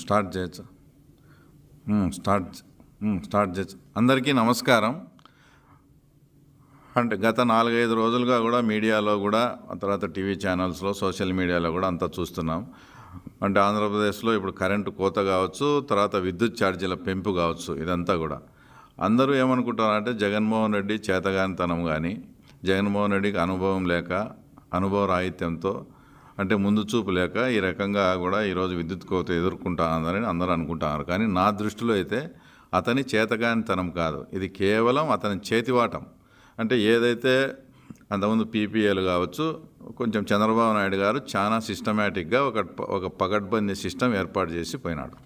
Start చేయొచ్చు start start చేయొచ్చు అందరికీ నమస్కారం అంటే గత నాలుగైదు రోజులుగా కూడా మీడియాలో కూడా తర్వాత టీవీ ఛానల్స్లో సోషల్ మీడియాలో కూడా అంతా చూస్తున్నాం అంటే ఆంధ్రప్రదేశ్లో ఇప్పుడు కరెంటు కోత కావచ్చు తర్వాత విద్యుత్ ఛార్జీల పెంపు కావచ్చు ఇదంతా కూడా అందరూ ఏమనుకుంటారంటే జగన్మోహన్ రెడ్డి చేతగానితనం కానీ జగన్మోహన్ రెడ్డికి అనుభవం లేక అనుభవ రాహిత్యంతో అంటే ముందు చూపు లేక ఈ రకంగా కూడా ఈరోజు విద్యుత్ కోత ఎదుర్కొంటానని అందరూ అనుకుంటున్నారు కానీ నా దృష్టిలో అయితే అతని చేతగానితనం కాదు ఇది కేవలం అతని చేతివాటం అంటే ఏదైతే అంతకుముందు పీపీఎల్ కావచ్చు కొంచెం చంద్రబాబు నాయుడు గారు చాలా సిస్టమేటిక్గా ఒక ఒక పగడ్బందీ సిస్టమ్ ఏర్పాటు చేసి పోయినాడు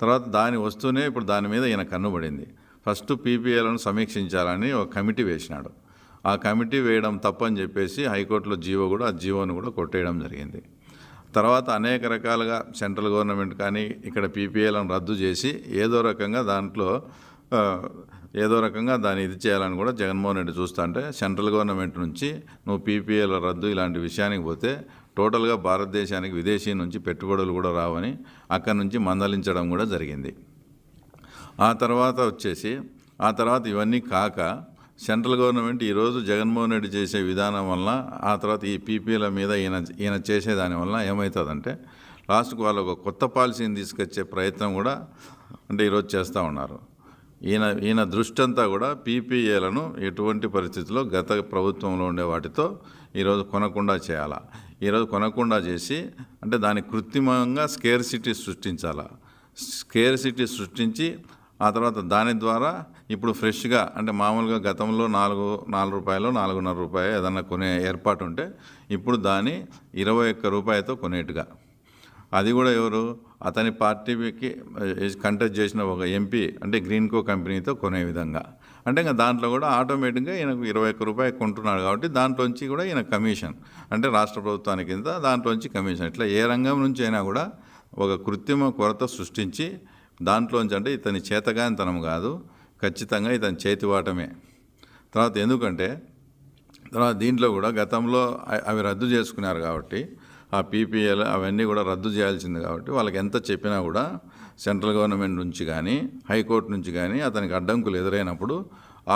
తర్వాత దాని వస్తూనే ఇప్పుడు దాని మీద ఈయన కన్నుబడింది ఫస్ట్ పీపీఏలను సమీక్షించాలని ఒక కమిటీ వేసినాడు ఆ కమిటీ వేయడం తప్పని చెప్పేసి హైకోర్టులో జీవో కూడా ఆ జీవోను కూడా కొట్టేయడం జరిగింది తర్వాత అనేక రకాలుగా సెంట్రల్ గవర్నమెంట్ కానీ ఇక్కడ పీపీఏలను రద్దు చేసి ఏదో రకంగా దాంట్లో ఏదో రకంగా దాన్ని ఇది చేయాలని కూడా జగన్మోహన్ రెడ్డి చూస్తా అంటే సెంట్రల్ గవర్నమెంట్ నుంచి నువ్వు పీపీఏల రద్దు ఇలాంటి విషయానికి పోతే టోటల్గా భారతదేశానికి విదేశీ నుంచి పెట్టుబడులు కూడా రావని అక్కడి నుంచి మందలించడం కూడా జరిగింది ఆ తర్వాత వచ్చేసి ఆ తర్వాత ఇవన్నీ కాక సెంట్రల్ గవర్నమెంట్ ఈరోజు జగన్మోహన్ రెడ్డి చేసే విధానం వల్ల ఆ తర్వాత ఈ పీపీల మీద ఈయన ఈయన చేసేదాని వల్ల ఏమవుతుందంటే లాస్ట్కు వాళ్ళు ఒక కొత్త పాలసీని తీసుకొచ్చే ప్రయత్నం కూడా అంటే ఈరోజు చేస్తూ ఉన్నారు ఈయన ఈయన దృష్టి అంతా కూడా పీపీఏలను ఎటువంటి పరిస్థితుల్లో గత ప్రభుత్వంలో ఉండే వాటితో ఈరోజు కొనకుండా చేయాలా ఈరోజు కొనకుండా చేసి అంటే దాని కృత్రిమంగా స్కేర్ సిటీ సృష్టించాలా స్కేర్ సిటీ సృష్టించి ఆ తర్వాత దాని ద్వారా ఇప్పుడు ఫ్రెష్గా అంటే మామూలుగా గతంలో నాలుగు నాలుగు రూపాయలు నాలుగున్నర రూపాయ ఏదన్నా కొనే ఏర్పాటు ఉంటే ఇప్పుడు దాని ఇరవై ఒక్క రూపాయతో కొనేట్టుగా అది కూడా ఎవరు అతని పార్టీకి కంటెస్ట్ చేసిన ఒక ఎంపీ అంటే గ్రీన్కో కంపెనీతో కొనే విధంగా అంటే ఇంకా దాంట్లో కూడా ఆటోమేటిక్గా ఈయనకు ఇరవై ఒక్క రూపాయలు కొంటున్నాడు కాబట్టి దాంట్లోంచి కూడా ఈయన కమిషన్ అంటే రాష్ట్ర ప్రభుత్వానికి కింద దాంట్లోంచి కమిషన్ ఇట్లా ఏ రంగం నుంచి అయినా కూడా ఒక కృత్రిమ కొరత సృష్టించి దాంట్లోంచి అంటే ఇతని చేతగానితనం కాదు ఖచ్చితంగా ఇతని చేతివాటమే తర్వాత ఎందుకంటే తర్వాత దీంట్లో కూడా గతంలో అవి రద్దు చేసుకున్నారు కాబట్టి ఆ పీపీఎల్ అవన్నీ కూడా రద్దు చేయాల్సింది కాబట్టి వాళ్ళకి ఎంత చెప్పినా కూడా సెంట్రల్ గవర్నమెంట్ నుంచి కానీ హైకోర్టు నుంచి కానీ అతనికి అడ్డంకులు ఎదురైనప్పుడు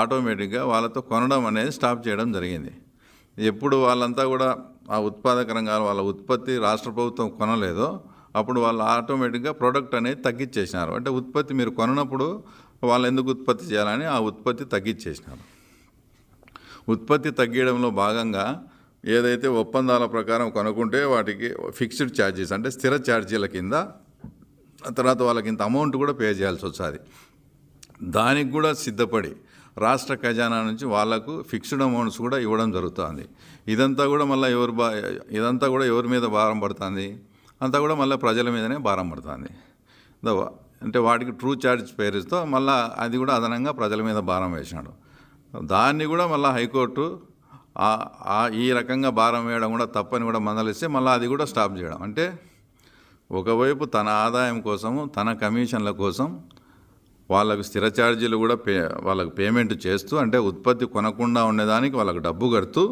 ఆటోమేటిక్గా వాళ్ళతో కొనడం అనేది స్టాప్ చేయడం జరిగింది ఎప్పుడు వాళ్ళంతా కూడా ఆ ఉత్పాదక రంగాలు వాళ్ళ ఉత్పత్తి రాష్ట్ర ప్రభుత్వం కొనలేదో అప్పుడు వాళ్ళు ఆటోమేటిక్గా ప్రోడక్ట్ అనేది తగ్గించేసినారు అంటే ఉత్పత్తి మీరు కొనప్పుడు వాళ్ళు ఎందుకు ఉత్పత్తి చేయాలని ఆ ఉత్పత్తి తగ్గించేసినారు ఉత్పత్తి తగ్గించడంలో భాగంగా ఏదైతే ఒప్పందాల ప్రకారం కొనుక్కుంటే వాటికి ఫిక్స్డ్ ఛార్జెస్ అంటే స్థిర ఛార్జీల కింద తర్వాత వాళ్ళకి ఇంత అమౌంట్ కూడా పే చేయాల్సి వస్తుంది దానికి కూడా సిద్ధపడి రాష్ట్ర ఖజానా నుంచి వాళ్లకు ఫిక్స్డ్ అమౌంట్స్ కూడా ఇవ్వడం జరుగుతుంది ఇదంతా కూడా మళ్ళీ ఎవరు బా ఇదంతా కూడా ఎవరి మీద భారం పడుతుంది అంతా కూడా మళ్ళీ ప్రజల మీదనే భారం పడుతుంది అంటే వాటికి ట్రూ చార్జ్ పేరుస్తూ మళ్ళీ అది కూడా అదనంగా ప్రజల మీద భారం వేసినాడు దాన్ని కూడా మళ్ళీ హైకోర్టు ఈ రకంగా భారం వేయడం కూడా తప్పని కూడా మందలిస్తే మళ్ళీ అది కూడా స్టాప్ చేయడం అంటే ఒకవైపు తన ఆదాయం కోసము తన కమిషన్ల కోసం వాళ్ళకు స్థిర ఛార్జీలు కూడా పే వాళ్ళకు పేమెంట్ చేస్తూ అంటే ఉత్పత్తి కొనకుండా ఉండేదానికి వాళ్ళకు డబ్బు కడుతూ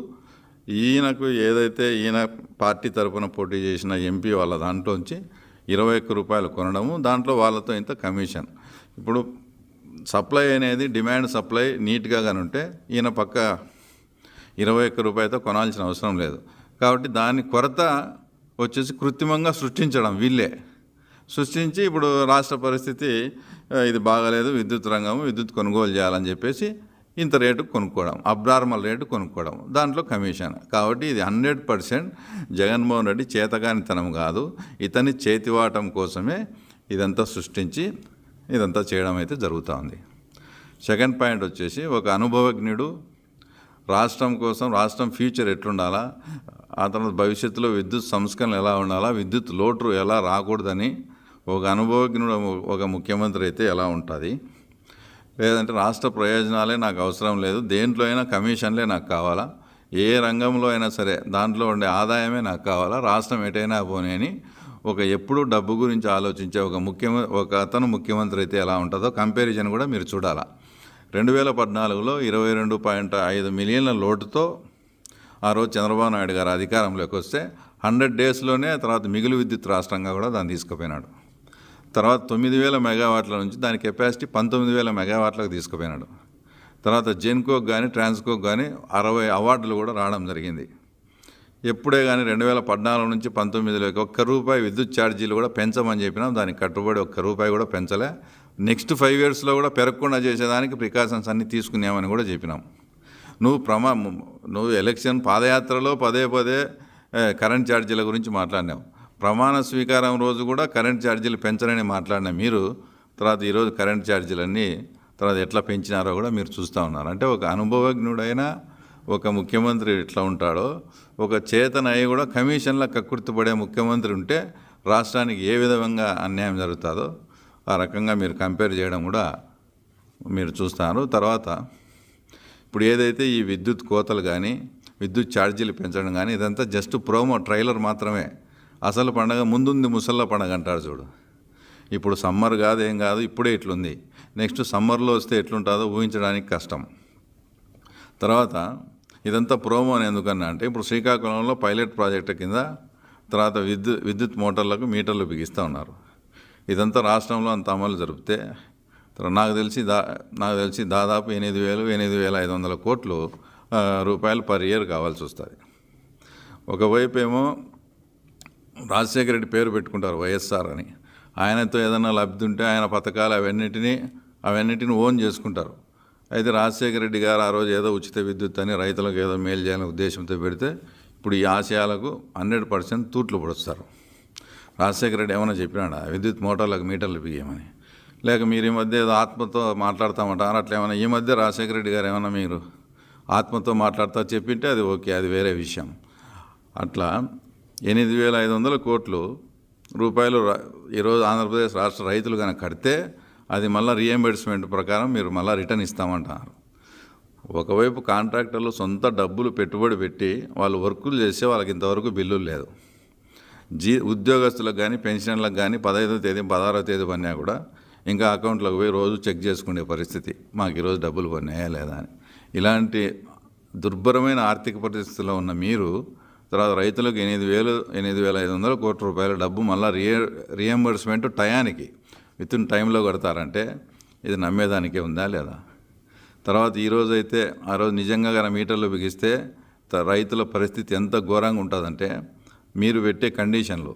ఈయనకు ఏదైతే ఈయన పార్టీ తరఫున పోటీ చేసిన ఎంపీ వాళ్ళ దాంట్లోంచి ఇరవై ఒక్క రూపాయలు కొనడము దాంట్లో వాళ్ళతో ఇంత కమిషన్ ఇప్పుడు సప్లై అనేది డిమాండ్ సప్లై నీట్గా ఉంటే ఈయన పక్క ఇరవై ఒక్క రూపాయలతో కొనాల్సిన అవసరం లేదు కాబట్టి దాని కొరత వచ్చేసి కృత్రిమంగా సృష్టించడం వీళ్ళే సృష్టించి ఇప్పుడు రాష్ట్ర పరిస్థితి ఇది బాగాలేదు విద్యుత్ రంగము విద్యుత్ కొనుగోలు చేయాలని చెప్పేసి ఇంత రేటు కొనుక్కోవడం అబ్నార్మల్ రేటు కొనుక్కోవడం దాంట్లో కమిషన్ కాబట్టి ఇది హండ్రెడ్ పర్సెంట్ జగన్మోహన్ రెడ్డి చేతగానితనం కాదు ఇతని చేతివాటం కోసమే ఇదంతా సృష్టించి ఇదంతా చేయడం అయితే జరుగుతుంది సెకండ్ పాయింట్ వచ్చేసి ఒక అనుభవజ్ఞుడు రాష్ట్రం కోసం రాష్ట్రం ఫ్యూచర్ ఎట్లుండాలా ఆ తర్వాత భవిష్యత్తులో విద్యుత్ సంస్కరణలు ఎలా ఉండాలా విద్యుత్ లోటు ఎలా రాకూడదని ఒక అనుభవజ్ఞుడు ఒక ముఖ్యమంత్రి అయితే ఎలా ఉంటుంది లేదంటే రాష్ట్ర ప్రయోజనాలే నాకు అవసరం లేదు దేంట్లో అయినా కమిషన్లే నాకు కావాలా ఏ రంగంలో అయినా సరే దాంట్లో ఉండే ఆదాయమే నాకు కావాలా రాష్ట్రం ఎటైనా పోనేని ఒక ఎప్పుడు డబ్బు గురించి ఆలోచించే ఒక ముఖ్య ఒక అతను ముఖ్యమంత్రి అయితే ఎలా ఉంటుందో కంపారిజన్ కూడా మీరు చూడాలా రెండు వేల పద్నాలుగులో ఇరవై రెండు పాయింట్ ఐదు మిలియన్ల లోటుతో ఆ రోజు చంద్రబాబు నాయుడు గారు అధికారంలోకి వస్తే హండ్రెడ్ డేస్లోనే తర్వాత మిగులు విద్యుత్ రాష్ట్రంగా కూడా దాన్ని తీసుకుపోయినాడు తర్వాత తొమ్మిది వేల మెగావాట్ల నుంచి దాని కెపాసిటీ పంతొమ్మిది వేల మెగావాట్లకు తీసుకుపోయినాడు తర్వాత జెన్కోకి కానీ ట్రాన్స్కోకు కానీ అరవై అవార్డులు కూడా రావడం జరిగింది ఎప్పుడే కానీ రెండు వేల పద్నాలుగు నుంచి పంతొమ్మిదిలోకి ఒక్క రూపాయి విద్యుత్ ఛార్జీలు కూడా పెంచమని చెప్పినాం దానికి కట్టుబడి ఒక్క రూపాయి కూడా పెంచలే నెక్స్ట్ ఫైవ్ ఇయర్స్లో కూడా పెరగకుండా చేసేదానికి ప్రికాషన్స్ అన్నీ తీసుకున్నామని కూడా చెప్పినాం నువ్వు ప్రమా నువ్వు ఎలక్షన్ పాదయాత్రలో పదే పదే కరెంట్ ఛార్జీల గురించి మాట్లాడినావు ప్రమాణ స్వీకారం రోజు కూడా కరెంట్ ఛార్జీలు పెంచరని మాట్లాడిన మీరు తర్వాత ఈరోజు కరెంట్ ఛార్జీలన్నీ తర్వాత ఎట్లా పెంచినారో కూడా మీరు చూస్తూ ఉన్నారు అంటే ఒక అనుభవజ్ఞుడైన ఒక ముఖ్యమంత్రి ఎట్లా ఉంటాడో ఒక చేతన అయి కూడా కమిషన్ల కక్కుర్తిపడే ముఖ్యమంత్రి ఉంటే రాష్ట్రానికి ఏ విధంగా అన్యాయం జరుగుతుందో ఆ రకంగా మీరు కంపేర్ చేయడం కూడా మీరు చూస్తారు తర్వాత ఇప్పుడు ఏదైతే ఈ విద్యుత్ కోతలు కానీ విద్యుత్ ఛార్జీలు పెంచడం కానీ ఇదంతా జస్ట్ ప్రోమో ట్రైలర్ మాత్రమే అసలు పండగ ముందుంది ముసళ్ళ పండగ అంటారు చూడు ఇప్పుడు సమ్మర్ కాదు ఏం కాదు ఇప్పుడే ఇట్లుంది నెక్స్ట్ సమ్మర్లో వస్తే ఎట్లుంటుందో ఊహించడానికి కష్టం తర్వాత ఇదంతా ప్రోమో అని ఎందుకన్నా అంటే ఇప్పుడు శ్రీకాకుళంలో పైలట్ ప్రాజెక్ట్ కింద తర్వాత విద్యుత్ విద్యుత్ మోటార్లకు మీటర్లు బిగిస్తూ ఉన్నారు ఇదంతా రాష్ట్రంలో అంత అమలు జరిపితే నాకు తెలిసి దా నాకు తెలిసి దాదాపు ఎనిమిది వేలు ఎనిమిది వేల ఐదు వందల కోట్లు రూపాయలు పర్ ఇయర్ కావాల్సి వస్తుంది ఒకవైపు ఏమో రాజశేఖర రెడ్డి పేరు పెట్టుకుంటారు వైఎస్ఆర్ అని ఆయనతో ఏదైనా లబ్ధి ఉంటే ఆయన పథకాలు అవన్నిటినీ అవన్నిటిని ఓన్ చేసుకుంటారు అయితే రాజశేఖర రెడ్డి గారు ఆ రోజు ఏదో ఉచిత విద్యుత్ అని రైతులకు ఏదో మేలు చేయాలనే ఉద్దేశంతో పెడితే ఇప్పుడు ఈ ఆశయాలకు హండ్రెడ్ పర్సెంట్ తూట్లు పొడుస్తారు రాజశేఖర రెడ్డి ఏమైనా చెప్పినాడా విద్యుత్ మోటార్లకు మీటర్లు బియ్యమని లేక మీరు ఈ మధ్య ఏదో ఆత్మతో మాట్లాడతామంటారు అట్లా ఏమైనా ఈ మధ్య రాజశేఖర రెడ్డి గారు ఏమైనా మీరు ఆత్మతో మాట్లాడతా చెప్పింటే అది ఓకే అది వేరే విషయం అట్లా ఎనిమిది వేల ఐదు వందల కోట్లు రూపాయలు ఈరోజు ఆంధ్రప్రదేశ్ రాష్ట్ర రైతులు కనుక కడితే అది మళ్ళీ రియంబర్స్మెంట్ ప్రకారం మీరు మళ్ళీ రిటర్న్ ఇస్తామంటున్నారు ఒకవైపు కాంట్రాక్టర్లు సొంత డబ్బులు పెట్టుబడి పెట్టి వాళ్ళు వర్కులు చేస్తే వాళ్ళకి ఇంతవరకు బిల్లులు లేదు జీ ఉద్యోగస్తులకు కానీ పెన్షన్లకు కానీ పదహైదో తేదీ పదహారో తేదీ పన్నా కూడా ఇంకా అకౌంట్లకు పోయి రోజు చెక్ చేసుకునే పరిస్థితి మాకు ఈరోజు డబ్బులు పన్నాయా లేదా అని ఇలాంటి దుర్భరమైన ఆర్థిక పరిస్థితిలో ఉన్న మీరు తర్వాత రైతులకు ఎనిమిది వేలు ఎనిమిది వేల ఐదు వందల కోట్ల రూపాయల డబ్బు మళ్ళీ రియ రియంబర్స్మెంట్ టయానికి విత్ ఇన్ టైంలో కడతారంటే ఇది నమ్మేదానికే ఉందా లేదా తర్వాత ఈరోజు అయితే ఆ రోజు నిజంగా కానీ మీటర్లు బిగిస్తే రైతుల పరిస్థితి ఎంత ఘోరంగా ఉంటుందంటే మీరు పెట్టే కండిషన్లు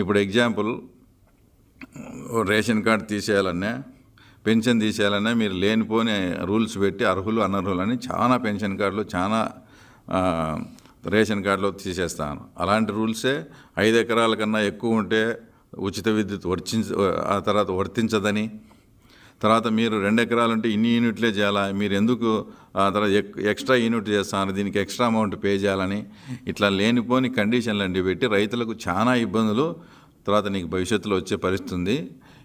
ఇప్పుడు ఎగ్జాంపుల్ రేషన్ కార్డు తీసేయాలన్నా పెన్షన్ తీసేయాలన్నా మీరు లేనిపోని రూల్స్ పెట్టి అర్హులు అని చాలా పెన్షన్ కార్డులు చాలా రేషన్ కార్డులో తీసేస్తాను అలాంటి రూల్సే ఐదు ఎకరాల కన్నా ఎక్కువ ఉంటే ఉచిత విద్యుత్ వర్తించ ఆ తర్వాత వర్తించదని తర్వాత మీరు రెండు ఎకరాలు ఉంటే ఇన్ని యూనిట్లే చేయాలా మీరు ఎందుకు ఆ తర్వాత ఎక్స్ట్రా యూనిట్ చేస్తాను దీనికి ఎక్స్ట్రా అమౌంట్ పే చేయాలని ఇట్లా లేనిపోని కండిషన్లు అండి పెట్టి రైతులకు చాలా ఇబ్బందులు తర్వాత నీకు భవిష్యత్తులో వచ్చే పరిస్థితుంది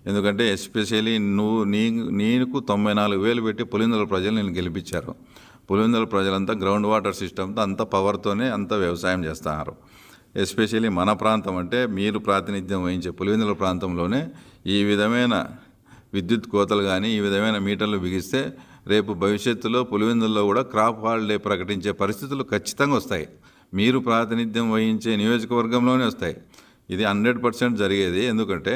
ఎందుకంటే ఎస్పెషల్లీ నువ్వు నీ నీకు తొంభై నాలుగు వేలు పెట్టి పులిందల ప్రజలు నేను గెలిపించారు పులివెందుల ప్రజలంతా గ్రౌండ్ వాటర్ సిస్టమ్తో అంత పవర్తోనే అంత వ్యవసాయం చేస్తున్నారు ఎస్పెషలీ మన ప్రాంతం అంటే మీరు ప్రాతినిధ్యం వహించే పులివెందుల ప్రాంతంలోనే ఈ విధమైన విద్యుత్ కోతలు కానీ ఈ విధమైన మీటర్లు బిగిస్తే రేపు భవిష్యత్తులో పులివెందుల్లో కూడా క్రాప్ హాలిడే ప్రకటించే పరిస్థితులు ఖచ్చితంగా వస్తాయి మీరు ప్రాతినిధ్యం వహించే నియోజకవర్గంలోనే వస్తాయి ఇది హండ్రెడ్ పర్సెంట్ జరిగేది ఎందుకంటే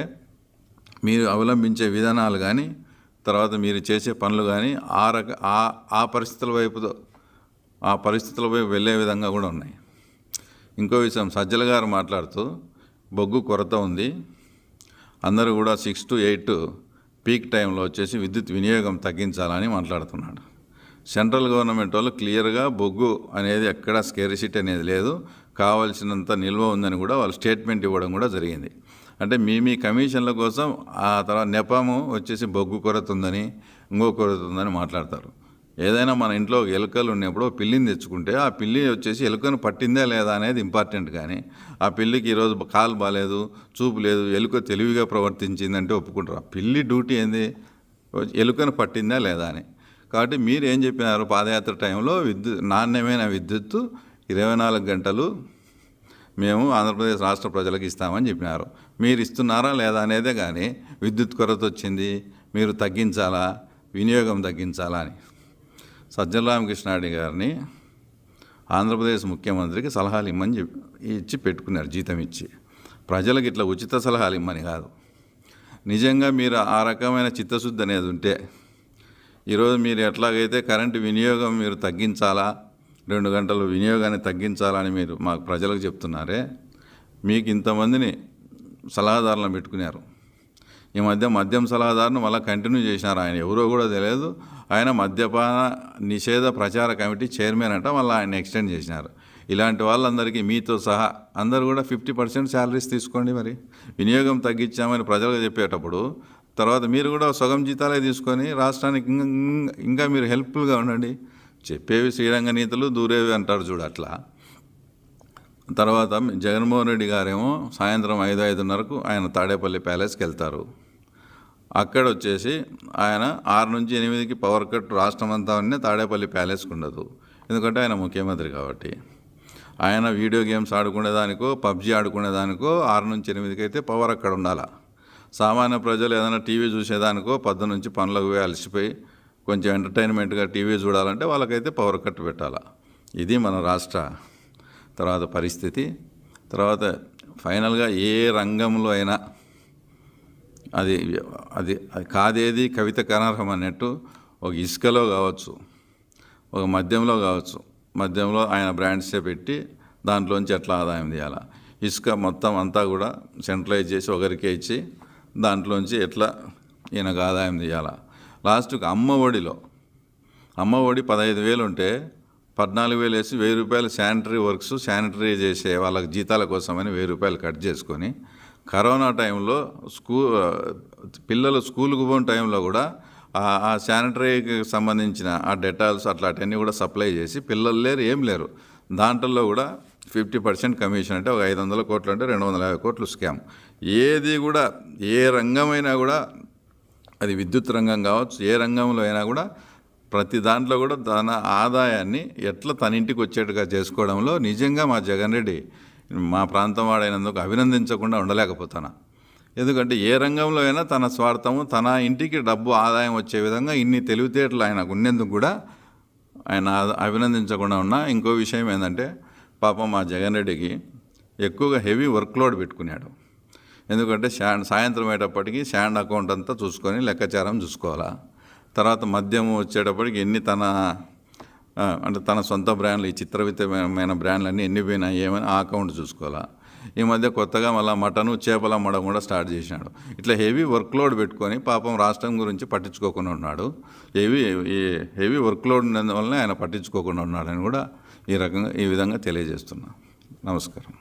మీరు అవలంబించే విధానాలు కానీ తర్వాత మీరు చేసే పనులు కానీ ఆ రక ఆ పరిస్థితుల వైపుతో ఆ పరిస్థితుల వైపు వెళ్ళే విధంగా కూడా ఉన్నాయి ఇంకో విషయం సజ్జల గారు మాట్లాడుతూ బొగ్గు కొరత ఉంది అందరూ కూడా సిక్స్ టు ఎయిట్ పీక్ టైంలో వచ్చేసి విద్యుత్ వినియోగం తగ్గించాలని మాట్లాడుతున్నాడు సెంట్రల్ గవర్నమెంట్ వాళ్ళు క్లియర్గా బొగ్గు అనేది ఎక్కడా స్కేరిసిటీ అనేది లేదు కావాల్సినంత నిల్వ ఉందని కూడా వాళ్ళు స్టేట్మెంట్ ఇవ్వడం కూడా జరిగింది అంటే మీ మీ కమిషన్ల కోసం ఆ తర్వాత నెపము వచ్చేసి బొగ్గు కొరత ఉందని ఇంకో కొరత ఉందని మాట్లాడతారు ఏదైనా మన ఇంట్లో ఎలుకలు ఉన్నప్పుడు పిల్లిని తెచ్చుకుంటే ఆ పిల్లి వచ్చేసి ఎలుకను పట్టిందా లేదా అనేది ఇంపార్టెంట్ కానీ ఆ పిల్లికి ఈరోజు కాలు బాగాలేదు చూపు లేదు ఎలుక తెలివిగా ప్రవర్తించిందంటే ఒప్పుకుంటారు ఆ పిల్లి డ్యూటీ ఏంది ఎలుకను పట్టిందా లేదా అని కాబట్టి మీరు ఏం చెప్పినారు పాదయాత్ర టైంలో విద్యుత్ నాణ్యమైన విద్యుత్తు ఇరవై నాలుగు గంటలు మేము ఆంధ్రప్రదేశ్ రాష్ట్ర ప్రజలకు ఇస్తామని చెప్పినారు మీరు ఇస్తున్నారా లేదా అనేదే కానీ విద్యుత్ కొరత వచ్చింది మీరు తగ్గించాలా వినియోగం తగ్గించాలా అని సజ్జల రామకృష్ణారెడ్డి గారిని ఆంధ్రప్రదేశ్ ముఖ్యమంత్రికి సలహాలు ఇమ్మని ఇచ్చి పెట్టుకున్నారు జీతం ఇచ్చి ప్రజలకు ఇట్లా ఉచిత సలహాలు ఇమ్మని కాదు నిజంగా మీరు ఆ రకమైన చిత్తశుద్ధి అనేది ఉంటే ఈరోజు మీరు ఎట్లాగైతే కరెంటు వినియోగం మీరు తగ్గించాలా రెండు గంటలు వినియోగాన్ని తగ్గించాలని మీరు మాకు ప్రజలకు చెప్తున్నారే మీకు ఇంతమందిని సలహాదారులను పెట్టుకున్నారు ఈ మధ్య మద్యం సలహాదారును మళ్ళీ కంటిన్యూ చేసినారు ఆయన ఎవరో కూడా తెలియదు ఆయన మద్యపాన నిషేధ ప్రచార కమిటీ చైర్మన్ అంట మళ్ళీ ఆయన ఎక్స్టెండ్ చేసినారు ఇలాంటి వాళ్ళందరికీ మీతో సహా అందరు కూడా ఫిఫ్టీ పర్సెంట్ శాలరీస్ తీసుకోండి మరి వినియోగం తగ్గించామని ప్రజలకు చెప్పేటప్పుడు తర్వాత మీరు కూడా సగం జీతాలే తీసుకొని రాష్ట్రానికి ఇంకా మీరు హెల్ప్ఫుల్గా ఉండండి చెప్పేవి శ్రీరంగ నీతులు దూరేవి అంటారు చూడు అట్లా తర్వాత జగన్మోహన్ రెడ్డి గారేమో సాయంత్రం ఐదు ఐదున్నరకు ఆయన తాడేపల్లి ప్యాలెస్కి వెళ్తారు అక్కడ వచ్చేసి ఆయన ఆరు నుంచి ఎనిమిదికి పవర్ కట్ రాష్ట్రం అంతా ఉన్న తాడేపల్లి ప్యాలెస్కి ఉండదు ఎందుకంటే ఆయన ముఖ్యమంత్రి కాబట్టి ఆయన వీడియో గేమ్స్ ఆడుకునేదానికో పబ్జి ఆడుకునేదానికో ఆరు నుంచి ఎనిమిదికి అయితే పవర్ అక్కడ ఉండాలి సామాన్య ప్రజలు ఏదైనా టీవీ చూసేదానికో పద్దు నుంచి పనులకు పోయి అలసిపోయి కొంచెం ఎంటర్టైన్మెంట్గా టీవీ చూడాలంటే వాళ్ళకైతే పవర్ కట్ పెట్టాలి ఇది మన రాష్ట్ర తర్వాత పరిస్థితి తర్వాత ఫైనల్గా ఏ రంగంలో అయినా అది అది అది కాదేది కవిత కనర్హం అన్నట్టు ఒక ఇసుకలో కావచ్చు ఒక మద్యంలో కావచ్చు మద్యంలో ఆయన బ్రాండ్సే పెట్టి దాంట్లోంచి ఎట్లా ఆదాయం తీయాలా ఇసుక మొత్తం అంతా కూడా సెంట్రలైజ్ చేసి ఒకరికే ఇచ్చి దాంట్లోంచి ఎట్లా ఈయనకు ఆదాయం తీయాలా లాస్ట్కి అమ్మ ఒడిలో అమ్మ ఒడి పదహైదు వేలు ఉంటే పద్నాలుగు వేలు వేసి వెయ్యి రూపాయలు శానిటరీ వర్క్స్ శానిటరీ చేసే వాళ్ళకి జీతాల కోసమని వెయ్యి రూపాయలు కట్ చేసుకొని కరోనా టైంలో స్కూ పిల్లలు స్కూల్కి పోయిన టైంలో కూడా ఆ శానిటరీకి సంబంధించిన ఆ డెటాల్స్ అట్లాంటివన్నీ కూడా సప్లై చేసి పిల్లలు లేరు ఏం లేరు దాంట్లో కూడా ఫిఫ్టీ పర్సెంట్ కమిషన్ అంటే ఒక ఐదు వందల కోట్లు అంటే రెండు వందల యాభై కోట్లు స్కామ్ ఏది కూడా ఏ రంగమైనా కూడా అది విద్యుత్ రంగం కావచ్చు ఏ రంగంలో అయినా కూడా ప్రతి దాంట్లో కూడా తన ఆదాయాన్ని ఎట్లా తన ఇంటికి వచ్చేట్టుగా చేసుకోవడంలో నిజంగా మా జగన్ రెడ్డి మా ప్రాంతం వాడైనందుకు అభినందించకుండా ఉండలేకపోతాను ఎందుకంటే ఏ రంగంలో అయినా తన స్వార్థము తన ఇంటికి డబ్బు ఆదాయం వచ్చే విధంగా ఇన్ని తెలివితేటలు ఆయనకు ఉన్నందుకు కూడా ఆయన అభినందించకుండా ఉన్నా ఇంకో విషయం ఏంటంటే పాపం మా జగన్ రెడ్డికి ఎక్కువగా హెవీ వర్క్లోడ్ పెట్టుకున్నాడు ఎందుకంటే శాండ్ సాయంత్రం అయ్యేటప్పటికి శాండ్ అకౌంట్ అంతా చూసుకొని లెక్కాచారం చూసుకోవాలా తర్వాత మద్యం వచ్చేటప్పటికి ఎన్ని తన అంటే తన సొంత బ్రాండ్లు ఈ చిత్రవితమైన బ్రాండ్లన్నీ ఎన్ని పోయినా ఏమైనా ఆ అకౌంట్ చూసుకోవాలా ఈ మధ్య కొత్తగా మళ్ళీ మటను చేపల అమ్మడం కూడా స్టార్ట్ చేసినాడు ఇట్లా హెవీ వర్క్లోడ్ పెట్టుకొని పాపం రాష్ట్రం గురించి పట్టించుకోకుండా ఉన్నాడు హెవీ హెవీ వర్క్లోడ్ ఉన్నందువలన ఆయన పట్టించుకోకుండా ఉన్నాడని కూడా ఈ రకంగా ఈ విధంగా తెలియజేస్తున్నా నమస్కారం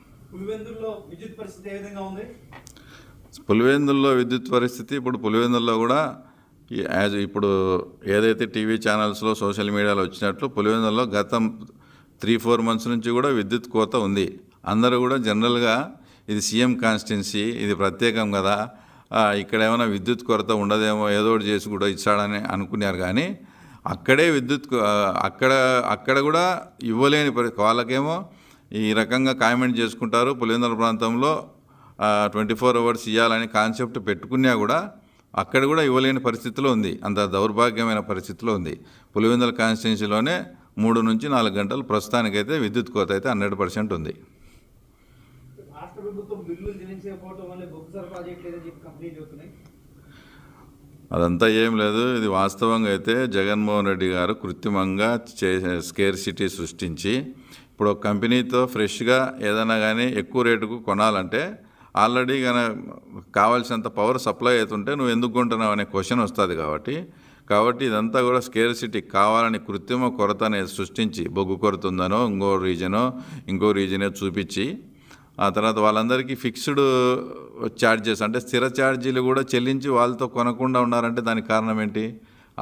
పులివెందుల్లో విద్యుత్ పరిస్థితి ఇప్పుడు పులివెందుల్లో కూడా యాజ్ ఇప్పుడు ఏదైతే టీవీ ఛానల్స్లో సోషల్ మీడియాలో వచ్చినట్లు పులివెందులలో గత త్రీ ఫోర్ మంత్స్ నుంచి కూడా విద్యుత్ కోత ఉంది అందరూ కూడా జనరల్గా ఇది సీఎం కాన్స్టిట్యున్సీ ఇది ప్రత్యేకం కదా ఇక్కడ ఏమైనా విద్యుత్ కొరత ఉండదేమో ఏదో ఒకటి చేసి కూడా ఇచ్చాడని అనుకున్నారు కానీ అక్కడే విద్యుత్ అక్కడ అక్కడ కూడా ఇవ్వలేని వాళ్ళకేమో ఈ రకంగా కామెంట్ చేసుకుంటారు పులివెందుల ప్రాంతంలో ట్వంటీ ఫోర్ అవర్స్ ఇవ్వాలని కాన్సెప్ట్ పెట్టుకున్నా కూడా అక్కడ కూడా ఇవ్వలేని పరిస్థితిలో ఉంది అంత దౌర్భాగ్యమైన పరిస్థితిలో ఉంది పులివెందుల కాన్స్టిట్యున్సీలోనే మూడు నుంచి నాలుగు గంటలు ప్రస్తుతానికైతే విద్యుత్ కోత అయితే హండ్రెడ్ పర్సెంట్ ఉంది అదంతా ఏం లేదు ఇది వాస్తవంగా అయితే జగన్మోహన్ రెడ్డి గారు కృత్రిమంగా స్కేర్ సిటీ సృష్టించి ఇప్పుడు కంపెనీతో ఫ్రెష్గా ఏదైనా కానీ ఎక్కువ రేటుకు కొనాలంటే ఆల్రెడీ కానీ కావాల్సినంత పవర్ సప్లై అవుతుంటే నువ్వు ఎందుకు కొంటున్నావు అనే క్వశ్చన్ వస్తుంది కాబట్టి కాబట్టి ఇదంతా కూడా స్కేర్సిటీ కావాలని కృత్రిమ కొరత అనేది సృష్టించి బొగ్గు కొరత ఉందనో ఇంకో రీజనో ఇంకో రీజనో చూపించి ఆ తర్వాత వాళ్ళందరికీ ఫిక్స్డ్ ఛార్జెస్ అంటే స్థిర ఛార్జీలు కూడా చెల్లించి వాళ్ళతో కొనకుండా ఉన్నారంటే దానికి కారణం ఏంటి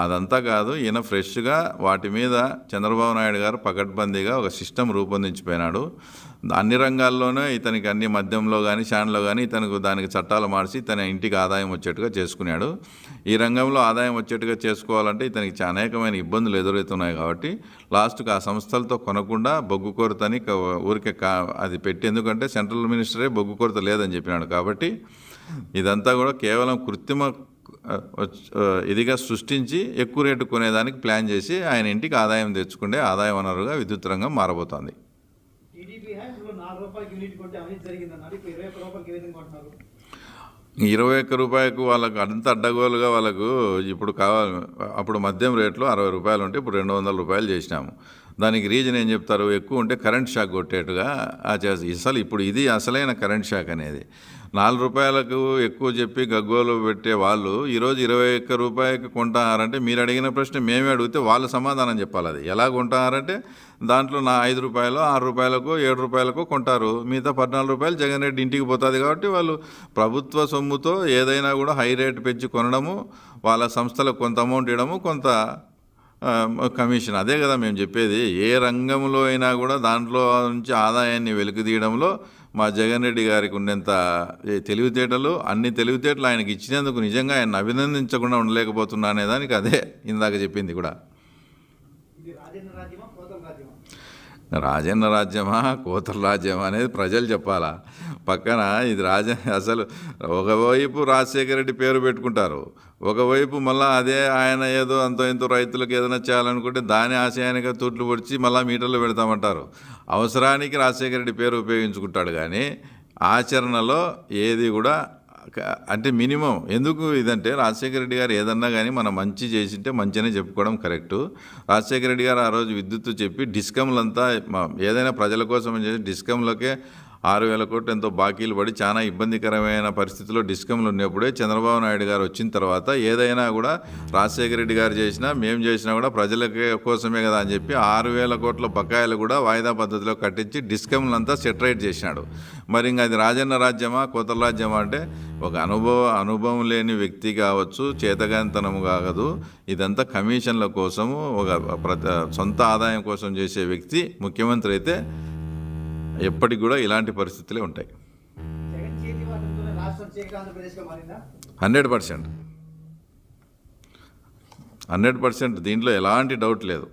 అదంతా కాదు ఈయన ఫ్రెష్గా వాటి మీద చంద్రబాబు నాయుడు గారు పకడ్బందీగా ఒక సిస్టమ్ రూపొందించిపోయినాడు అన్ని రంగాల్లోనే ఇతనికి అన్ని మద్యంలో కానీ షాన్లో కానీ ఇతనికి దానికి చట్టాలు మార్చి ఇతని ఇంటికి ఆదాయం వచ్చేట్టుగా చేసుకున్నాడు ఈ రంగంలో ఆదాయం వచ్చేట్టుగా చేసుకోవాలంటే ఇతనికి అనేకమైన ఇబ్బందులు ఎదురవుతున్నాయి కాబట్టి లాస్ట్కి ఆ సంస్థలతో కొనకుండా బొగ్గు కొరతని ఊరికే కా అది పెట్టి ఎందుకంటే సెంట్రల్ మినిస్టరే బొగ్గు కొరత లేదని చెప్పినాడు కాబట్టి ఇదంతా కూడా కేవలం కృత్రిమ ఇదిగా సృష్టించి ఎక్కువ రేటు కొనేదానికి ప్లాన్ చేసి ఆయన ఇంటికి ఆదాయం తెచ్చుకుంటే ఆదాయ వనరుగా విద్యుత్ రంగం మారబోతోంది ఇరవై ఒక్క రూపాయకు వాళ్ళకు అంత అడ్డగోలుగా వాళ్ళకు ఇప్పుడు కావాలి అప్పుడు మద్యం రేట్లు అరవై రూపాయలు ఉంటే ఇప్పుడు రెండు వందల రూపాయలు చేసినాము దానికి రీజన్ ఏం చెప్తారు ఎక్కువ ఉంటే కరెంట్ షాక్ కొట్టేట్టుగా చేసి అసలు ఇప్పుడు ఇది అసలైన కరెంట్ షాక్ అనేది నాలుగు రూపాయలకు ఎక్కువ చెప్పి గగ్గోలు పెట్టే వాళ్ళు ఈరోజు ఇరవై ఒక్క రూపాయకి కొంటున్నారంటే మీరు అడిగిన ప్రశ్న మేమే అడిగితే వాళ్ళు సమాధానం చెప్పాలి అది ఎలా కొంటున్నారంటే దాంట్లో నా ఐదు రూపాయలు ఆరు రూపాయలకు ఏడు రూపాయలకు కొంటారు మిగతా పద్నాలుగు రూపాయలు జగన్ రెడ్డి ఇంటికి పోతుంది కాబట్టి వాళ్ళు ప్రభుత్వ సొమ్ముతో ఏదైనా కూడా హై రేట్ పెంచి కొనడము వాళ్ళ సంస్థలకు కొంత అమౌంట్ ఇవ్వడము కొంత కమిషన్ అదే కదా మేము చెప్పేది ఏ రంగంలో అయినా కూడా దాంట్లో నుంచి ఆదాయాన్ని తీయడంలో మా జగన్ రెడ్డి గారికి ఉన్నంత తెలివితేటలు అన్ని తెలివితేటలు ఆయనకి ఇచ్చినందుకు నిజంగా ఆయన అభినందించకుండా ఉండలేకపోతున్నా దానికి అదే ఇందాక చెప్పింది కూడా రాజన్న రాజ్యమా కోతల రాజ్యమా అనేది ప్రజలు చెప్పాలా పక్కన ఇది రాజ అసలు ఒకవైపు రాజశేఖర రెడ్డి పేరు పెట్టుకుంటారు ఒకవైపు మళ్ళీ అదే ఆయన ఏదో అంత ఇంత రైతులకు ఏదైనా చేయాలనుకుంటే దాని ఆశయానికి తూట్లు పొడిచి మళ్ళీ మీటర్లు పెడతామంటారు అవసరానికి రాజశేఖర రెడ్డి పేరు ఉపయోగించుకుంటాడు కానీ ఆచరణలో ఏది కూడా అంటే మినిమం ఎందుకు ఇదంటే రాజశేఖర రెడ్డి గారు ఏదన్నా కానీ మనం మంచి చేసింటే మంచినే చెప్పుకోవడం కరెక్టు రాజశేఖర రెడ్డి గారు ఆ రోజు విద్యుత్ చెప్పి డిస్కంలంతా ఏదైనా ప్రజల కోసం చేసి డిస్కంలకే ఆరు వేల కోట్లు ఎంతో బాకీలు పడి చాలా ఇబ్బందికరమైన పరిస్థితిలో డిస్కంలు ఉన్నప్పుడే చంద్రబాబు నాయుడు గారు వచ్చిన తర్వాత ఏదైనా కూడా రాజశేఖర రెడ్డి గారు చేసినా మేము చేసినా కూడా ప్రజల కోసమే కదా అని చెప్పి ఆరు వేల కోట్ల బకాయిలు కూడా వాయిదా పద్ధతిలో కట్టించి డిస్కంలంతా సెటరేట్ చేసినాడు మరి ఇంకా అది రాజన్న రాజ్యమా కోతల రాజ్యమా అంటే ఒక అనుభవ అనుభవం లేని వ్యక్తి కావచ్చు చేతగాంతనము కాగదు ఇదంతా కమిషన్ల కోసము ఒక సొంత ఆదాయం కోసం చేసే వ్యక్తి ముఖ్యమంత్రి అయితే Hmm. ఎప్పటికి కూడా ఇలాంటి పరిస్థితులే ఉంటాయి హండ్రెడ్ పర్సెంట్ హండ్రెడ్ పర్సెంట్ దీంట్లో ఎలాంటి డౌట్ లేదు